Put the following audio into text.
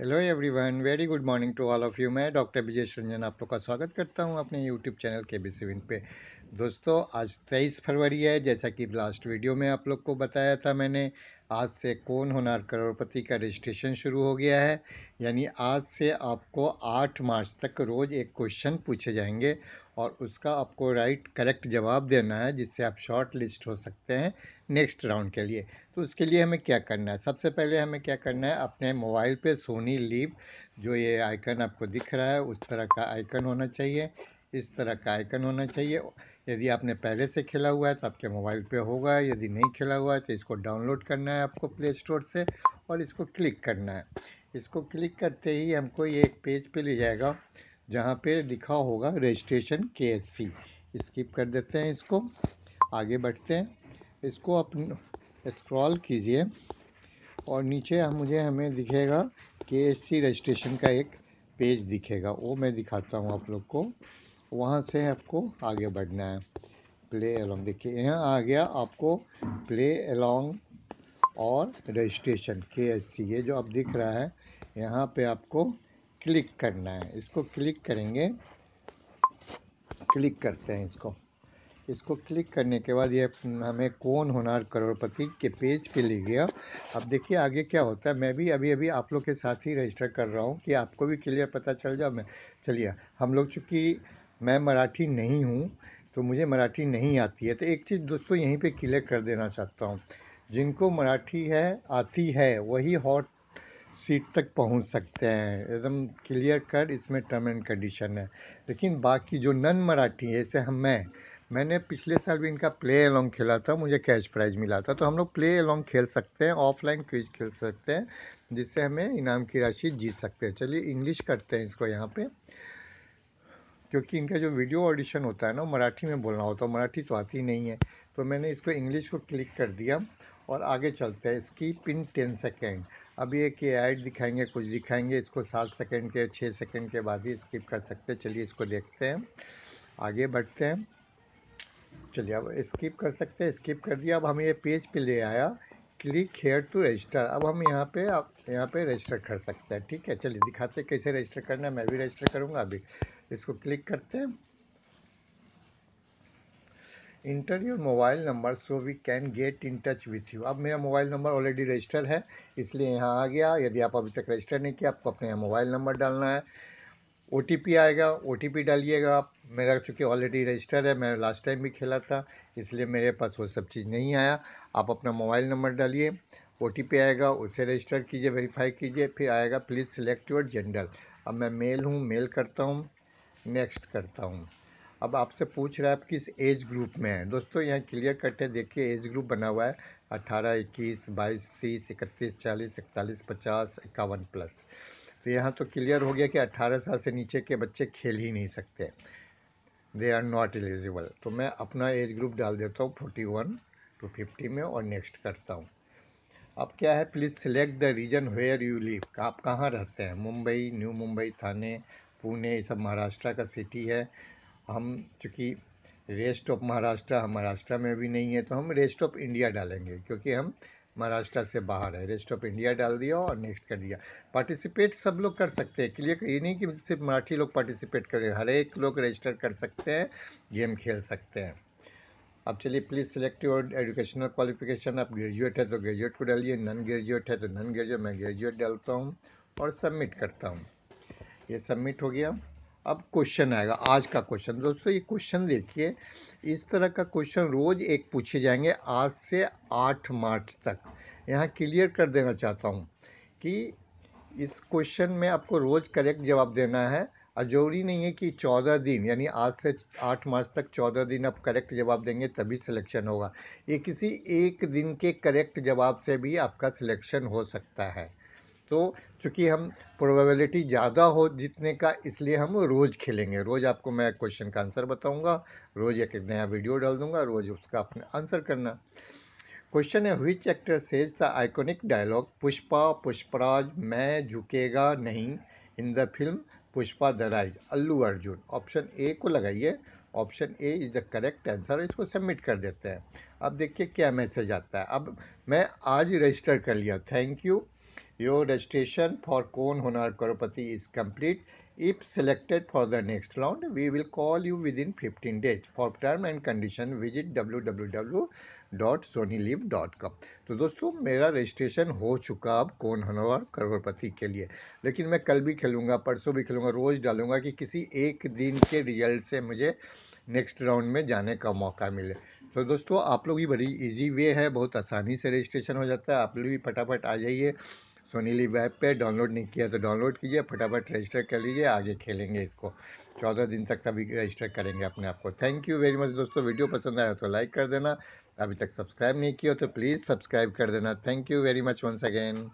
hello everyone very good morning to all of you मैं doctor Brajesh Ranjan आप लोग का स्वागत करता हूं अपने यूट्यूब चैनल के बी सेवन पे दोस्तों आज तेईस फरवरी है जैसा कि लास्ट वीडियो में आप लोग को बताया था मैंने आज से कौन होनार करोड़पति का रजिस्ट्रेशन शुरू हो गया है यानी आज से आपको आठ मार्च तक रोज़ एक क्वेश्चन पूछे जाएंगे और उसका आपको राइट करेक्ट जवाब देना है जिससे आप शॉर्ट लिस्ट हो सकते हैं नेक्स्ट राउंड के लिए तो उसके लिए हमें क्या करना है सबसे पहले हमें क्या करना है अपने मोबाइल पे सोनी लीव जो ये आइकन आपको दिख रहा है उस तरह का आइकन होना चाहिए इस तरह का आइकन होना चाहिए यदि आपने पहले से खेला हुआ है तो आपके मोबाइल पर होगा यदि नहीं खेला हुआ है तो इसको डाउनलोड करना है आपको प्ले स्टोर से और इसको क्लिक करना है इसको क्लिक करते ही हमको ये एक पेज पे ले जाएगा जहाँ पे लिखा होगा रजिस्ट्रेशन के स्किप कर देते हैं इसको आगे बढ़ते हैं इसको अपन स्क्रॉल कीजिए और नीचे हम मुझे हमें दिखेगा के रजिस्ट्रेशन का एक पेज दिखेगा वो मैं दिखाता हूँ आप लोग को वहाँ से आपको आगे बढ़ना है प्ले अलॉन्ग देखिए यहाँ आ गया आपको प्ले अलॉन्ग और रजिस्ट्रेशन के ये जो आप दिख रहा है यहाँ पे आपको क्लिक करना है इसको क्लिक करेंगे क्लिक करते हैं इसको इसको क्लिक करने के बाद ये हमें कौन होनार करोड़पति के पेज पे ले गया अब देखिए आगे क्या होता है मैं भी अभी अभी आप लोग के साथ ही रजिस्टर कर रहा हूँ कि आपको भी क्लियर पता चल जाओ मैं चलिए हम लोग चूँकि मैं मराठी नहीं हूँ तो मुझे मराठी नहीं आती है तो एक चीज़ दोस्तों यहीं पे क्लियर कर देना चाहता हूँ जिनको मराठी है आती है वही हॉट सीट तक पहुंच सकते हैं एकदम क्लियर कट इसमें टर्म एंड कंडीशन है लेकिन बाकी जो नन मराठी है जैसे हम मैं मैंने पिछले साल भी इनका प्ले अलोंग खेला था मुझे कैश प्राइज मिला था तो हम लोग प्ले अलोंग खेल सकते हैं ऑफलाइन क्विज खेल सकते हैं जिससे हमें इनाम की राशि जीत सकते हैं चलिए इंग्लिश करते हैं इसको यहाँ पर क्योंकि इनका जो वीडियो ऑडिशन होता है ना मराठी में बोलना होता है मराठी तो आती नहीं है तो मैंने इसको इंग्लिश को क्लिक कर दिया और आगे चलते हैं इसकी पिन टेन सेकेंड एक ये ऐड दिखाएंगे कुछ दिखाएंगे इसको सात सेकंड के छः सेकंड के बाद ही स्किप कर सकते हैं चलिए इसको देखते हैं आगे बढ़ते हैं चलिए अब स्किप कर सकते हैं स्किप कर दिया अब हमें ये पेज पे ले आया क्लिक हेयर टू रजिस्टर अब हम यहाँ पे आप यहाँ पे रजिस्टर कर सकते हैं ठीक है चलिए दिखाते कैसे रजिस्टर करना है मैं भी रजिस्टर करूँगा अभी इसको क्लिक करते हैं enter your mobile number so we can get in touch with you अब मेरा मोबाइल नंबर ऑलरेडी रजिस्टर है इसलिए यहाँ आ गया यदि आप अभी तक रजिस्टर नहीं किया आपको अपने यहाँ मोबाइल नंबर डालना है ओ आएगा ओ डालिएगा आप मेरा चूँकि ऑलरेडी रजिस्टर है मैं लास्ट टाइम भी खेला था इसलिए मेरे पास वो सब चीज़ नहीं आया आप अपना मोबाइल नंबर डालिए ओ आएगा उसे रजिस्टर कीजिए वेरीफाई कीजिए फिर आएगा प्लीज़ सेलेक्ट योर जेंडर अब मैं मेल हूँ मेल करता हूँ नेक्स्ट करता हूँ अब आपसे पूछ रहा है आप किस एज ग्रुप में हैं दोस्तों यहाँ क्लियर कट है देखिए एज ग्रुप बना हुआ है अट्ठारह इक्कीस बाईस तीस इकतीस चालीस इकतालीस पचास इक्यावन प्लस तो यहाँ तो क्लियर हो गया कि अट्ठारह साल से नीचे के बच्चे खेल ही नहीं सकते दे आर नॉट एलिजिबल तो मैं अपना एज ग्रुप डाल देता हूँ फोर्टी वन टू फिफ्टी में और नेक्स्ट करता हूँ अब क्या है please select the region where you live आप कहाँ रहते हैं मुंबई न्यू मुंबई थाने पुणे ये सब महाराष्ट्र का सिटी है हम चूँकि रेस्ट ऑफ महाराष्ट्र हम महाराष्ट्र में अभी नहीं है तो हम रेस्ट ऑफ इंडिया डालेंगे क्योंकि हम महाराष्ट्र से बाहर है रेस्ट ऑफ इंडिया डाल दिया और नेक्स्ट कर दिया पार्टिसिपेट सब लोग कर सकते हैं क्लियर ये नहीं कि सिर्फ मराठी लोग पार्टिसिपेट करें हर एक लोग रजिस्टर कर सकते हैं गेम खेल सकते हैं अब चलिए please select your educational qualification आप ग्रेजुएट है तो ग्रेजुएट को डालिए नॉन ग्रेजुएट है तो नॉन ग्रेजुएट मैं ग्रेजुएट डालता हूँ और सबमिट करता हूँ ये सबमिट हो गया अब क्वेश्चन आएगा आज का क्वेश्चन दोस्तों ये क्वेश्चन देखिए इस तरह का क्वेश्चन रोज़ एक पूछे जाएंगे आज से आठ मार्च तक यहाँ क्लियर कर देना चाहता हूँ कि इस क्वेश्चन में आपको रोज़ करेक्ट जवाब देना है और जरूरी नहीं है कि चौदह दिन यानी आज से आठ मार्च तक चौदह दिन आप करेक्ट जवाब देंगे तभी सिलेक्शन होगा ये किसी एक दिन के करेक्ट जवाब से भी आपका सिलेक्शन हो सकता है तो चूँकि हम प्रोबेबिलिटी ज़्यादा हो जीतने का इसलिए हम रोज़ खेलेंगे रोज़ आपको मैं क्वेश्चन का आंसर बताऊंगा रोज़ एक नया वीडियो डाल दूंगा रोज़ उसका अपने आंसर करना क्वेश्चन है which actor says the iconic dialogue Pushpa Pushparaj मैं झुकेगा नहीं in the film Pushpa the rise Allu Arjun option A को लगाइए option A is the correct answer इसको सबमिट कर देते हैं अब देखिए क्या मैसेज आता है अब मैं आज रजिस्टर कर लिया thank you your registration for Kon Honar Crorepati is complete if selected for the next round we will call you within fifteen days for term and condition visit W W dot SonyLIV dot com तो दोस्तों मेरा registration हो चुका अब कौन Hanover करोपति के लिए लेकिन मैं कल भी खेलूँगा परसों भी खेलूँगा रोज़ डालूंगा कि किसी एक दिन के रिजल्ट से मुझे नेक्स्ट राउंड में जाने का मौका मिले तो दोस्तों आप लोग भी बड़ी इजी वे है बहुत आसानी से रजिस्ट्रेशन हो जाता है आप लोग भी फटाफट आ जाइए सोनीली वेब पे डाउनलोड नहीं किया तो डाउनलोड कीजिए फटाफट रजिस्टर कर लीजिए आगे खेलेंगे इसको चौदह दिन तक तभी रजिस्टर करेंगे अपने आप को थैंक यू वेरी मच दोस्तों वीडियो पसंद आया तो लाइक कर देना अभी तक सब्सक्राइब नहीं किया तो प्लीज़ सब्सक्राइब कर देना thank you very much once again